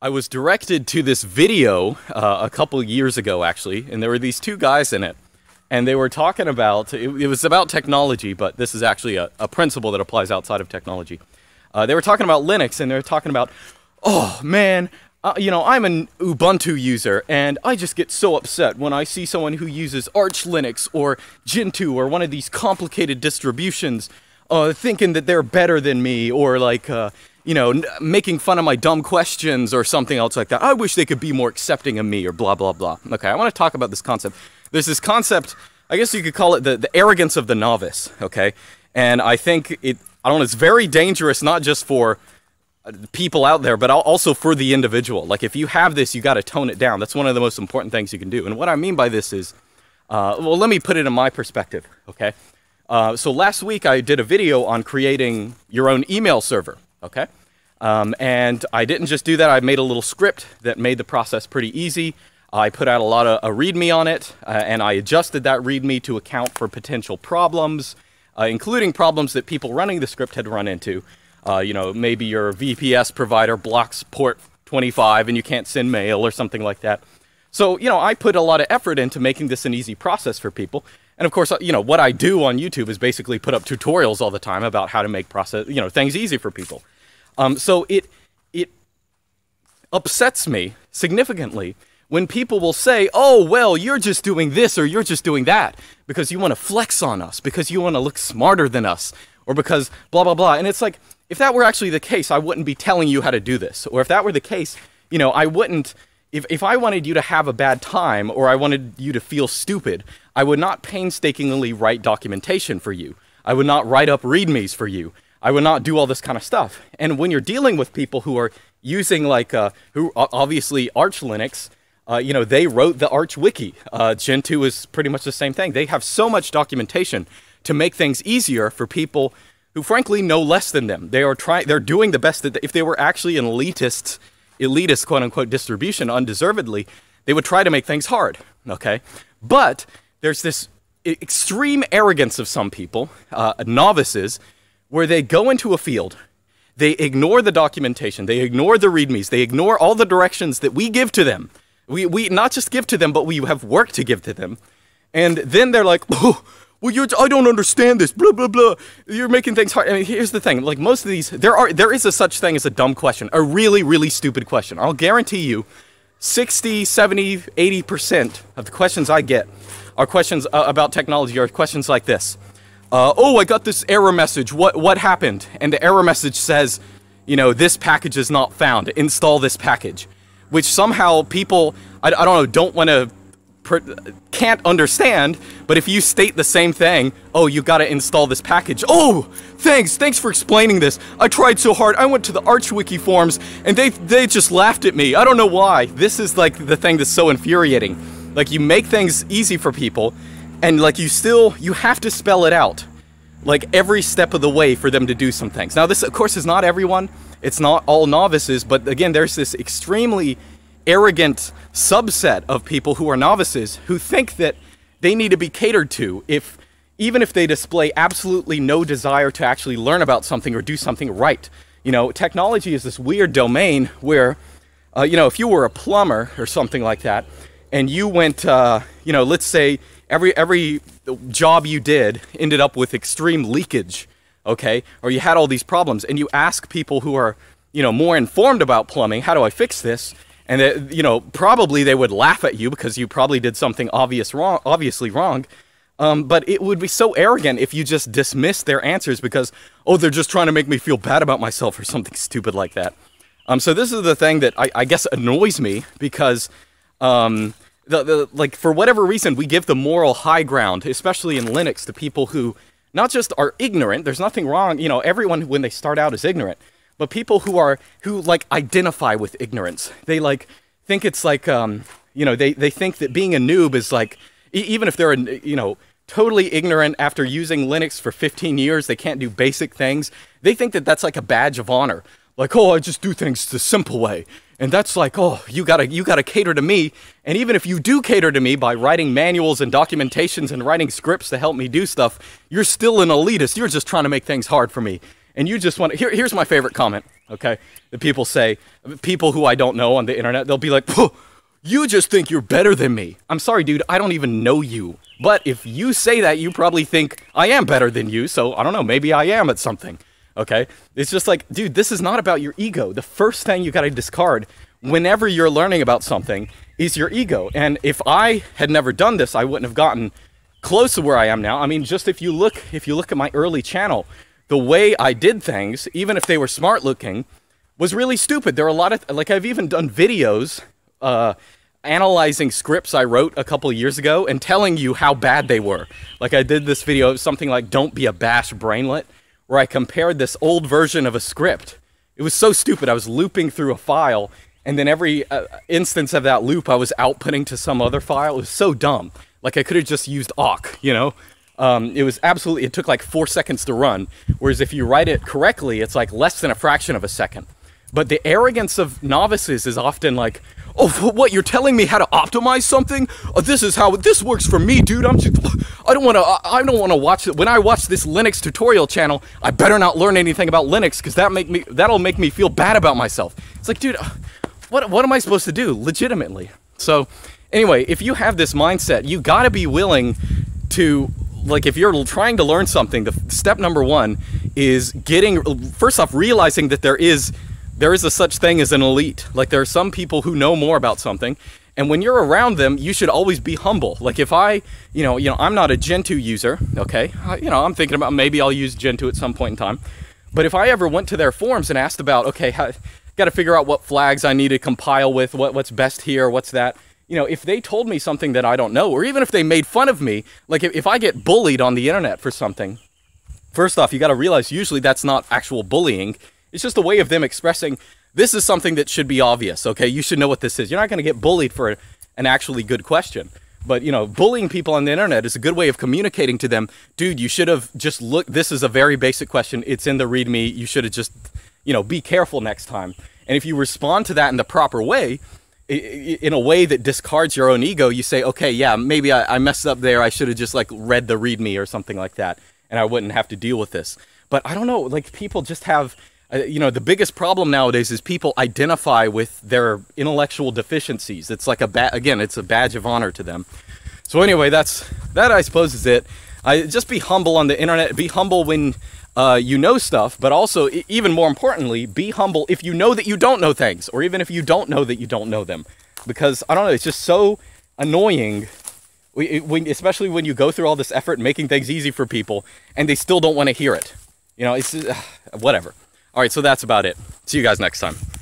I was directed to this video uh, a couple years ago, actually, and there were these two guys in it, and they were talking about it, it was about technology, but this is actually a, a principle that applies outside of technology. Uh, they were talking about Linux, and they are talking about, oh man, uh, you know, I'm an Ubuntu user, and I just get so upset when I see someone who uses Arch Linux or Gentoo or one of these complicated distributions, uh, thinking that they're better than me, or like uh, you know, making fun of my dumb questions or something else like that. I wish they could be more accepting of me or blah, blah, blah. Okay, I want to talk about this concept. There's this concept, I guess you could call it the, the arrogance of the novice, okay? And I think it, I don't know, it's very dangerous, not just for uh, people out there, but also for the individual. Like, if you have this, you got to tone it down. That's one of the most important things you can do. And what I mean by this is, uh, well, let me put it in my perspective, okay? Uh, so last week I did a video on creating your own email server, okay? Um, and I didn't just do that, I made a little script that made the process pretty easy. I put out a lot of a README on it, uh, and I adjusted that README to account for potential problems, uh, including problems that people running the script had run into. Uh, you know, maybe your VPS provider blocks port 25 and you can't send mail or something like that. So, you know, I put a lot of effort into making this an easy process for people. And of course, uh, you know, what I do on YouTube is basically put up tutorials all the time about how to make process, you know, things easy for people. Um, so it it upsets me significantly when people will say, "Oh, well, you're just doing this or you're just doing that because you want to flex on us, because you want to look smarter than us, or because blah blah blah." And it's like, if that were actually the case, I wouldn't be telling you how to do this. Or if that were the case, you know, I wouldn't if, if I wanted you to have a bad time or I wanted you to feel stupid, I would not painstakingly write documentation for you. I would not write up readmes for you. I would not do all this kind of stuff. And when you're dealing with people who are using like, uh, who obviously Arch Linux, uh, you know, they wrote the Arch Wiki. Uh, is pretty much the same thing. They have so much documentation to make things easier for people who frankly know less than them. They are trying, they're doing the best that they, if they were actually an elitist, elitist quote unquote distribution undeservedly, they would try to make things hard. Okay. But there's this extreme arrogance of some people, uh, novices, where they go into a field, they ignore the documentation, they ignore the readmes, they ignore all the directions that we give to them. We, we not just give to them, but we have work to give to them. And then they're like, oh, well, you're, I don't understand this, blah, blah, blah. You're making things hard. I mean, here's the thing. Like most of these, there, are, there is a such thing as a dumb question, a really, really stupid question. I'll guarantee you 60, 70, 80% of the questions I get are questions uh, about technology are questions like this uh, oh, I got this error message. What, what happened? And the error message says, you know, this package is not found. Install this package. Which somehow people, I, I don't know, don't want to, can't understand, but if you state the same thing, oh, you gotta install this package. Oh, thanks, thanks for explaining this. I tried so hard. I went to the ArchWiki forums and they, they just laughed at me. I don't know why. This is like the thing that's so infuriating. Like, you make things easy for people, and like you still, you have to spell it out like every step of the way for them to do some things. Now this of course is not everyone. It's not all novices, but again there's this extremely arrogant subset of people who are novices who think that they need to be catered to if even if they display absolutely no desire to actually learn about something or do something right. You know, technology is this weird domain where uh, you know, if you were a plumber or something like that, and you went, uh, you know, let's say every every job you did ended up with extreme leakage, okay? Or you had all these problems, and you ask people who are you know more informed about plumbing, how do I fix this? And it, you know probably they would laugh at you because you probably did something obvious wrong, obviously wrong. Um, but it would be so arrogant if you just dismissed their answers because oh they're just trying to make me feel bad about myself or something stupid like that. Um, so this is the thing that I, I guess annoys me because um, the, the like for whatever reason we give the moral high ground, especially in Linux, to people who not just are ignorant. There's nothing wrong, you know. Everyone when they start out is ignorant, but people who are who like identify with ignorance. They like think it's like um, you know they they think that being a noob is like e even if they're a, you know totally ignorant after using Linux for 15 years, they can't do basic things. They think that that's like a badge of honor. Like, oh, I just do things the simple way. And that's like, oh, you gotta, you gotta cater to me. And even if you do cater to me by writing manuals and documentations and writing scripts to help me do stuff, you're still an elitist. You're just trying to make things hard for me. And you just want to, here, here's my favorite comment, okay? That people say, people who I don't know on the internet, they'll be like, you just think you're better than me. I'm sorry, dude, I don't even know you. But if you say that, you probably think I am better than you, so I don't know, maybe I am at something. Okay? It's just like, dude, this is not about your ego. The first thing you got to discard whenever you're learning about something is your ego. And if I had never done this, I wouldn't have gotten close to where I am now. I mean, just if you look if you look at my early channel, the way I did things, even if they were smart looking, was really stupid. There are a lot of like I've even done videos uh, analyzing scripts I wrote a couple years ago and telling you how bad they were. Like I did this video something like "Don't be a bash brainlet," where I compared this old version of a script. It was so stupid. I was looping through a file, and then every uh, instance of that loop I was outputting to some other file. It was so dumb. Like I could have just used awk, you know? Um, it was absolutely, it took like four seconds to run. Whereas if you write it correctly, it's like less than a fraction of a second. But the arrogance of novices is often like, oh, what, you're telling me how to optimize something? Oh, this is how, this works for me, dude. I'm just, I don't wanna, I don't wanna watch, it. when I watch this Linux tutorial channel, I better not learn anything about Linux, because that make me, that'll make me feel bad about myself. It's like, dude, uh, what, what am I supposed to do, legitimately? So, anyway, if you have this mindset, you gotta be willing to like if you're trying to learn something the step number one is getting first off realizing that there is there is a such thing as an elite. Like there are some people who know more about something. And when you're around them, you should always be humble. Like if I, you know, you know, I'm not a Gentoo user, okay? I, you know, I'm thinking about maybe I'll use Gentoo at some point in time. But if I ever went to their forums and asked about, okay, how, got to figure out what flags I need to compile with, what, what's best here, what's that. You know, if they told me something that I don't know, or even if they made fun of me, like if, if I get bullied on the internet for something, first off, you got to realize usually that's not actual bullying it's just a way of them expressing this is something that should be obvious, okay? You should know what this is. You're not going to get bullied for an actually good question. But, you know, bullying people on the internet is a good way of communicating to them, dude, you should have just looked. This is a very basic question. It's in the README. You should have just, you know, be careful next time. And if you respond to that in the proper way, in a way that discards your own ego, you say, okay, yeah, maybe I, I messed up there. I should have just like read the README or something like that. And I wouldn't have to deal with this. But I don't know, like people just have uh, you know, the biggest problem nowadays is people identify with their intellectual deficiencies. It's like a ba- again, it's a badge of honor to them. So anyway, that's that. I suppose is it. I, just be humble on the internet. Be humble when uh, you know stuff, but also, even more importantly, be humble if you know that you don't know things, or even if you don't know that you don't know them. Because I don't know, it's just so annoying, when, especially when you go through all this effort making things easy for people and they still don't want to hear it. You know, it's just, uh, whatever. All right, so that's about it. See you guys next time.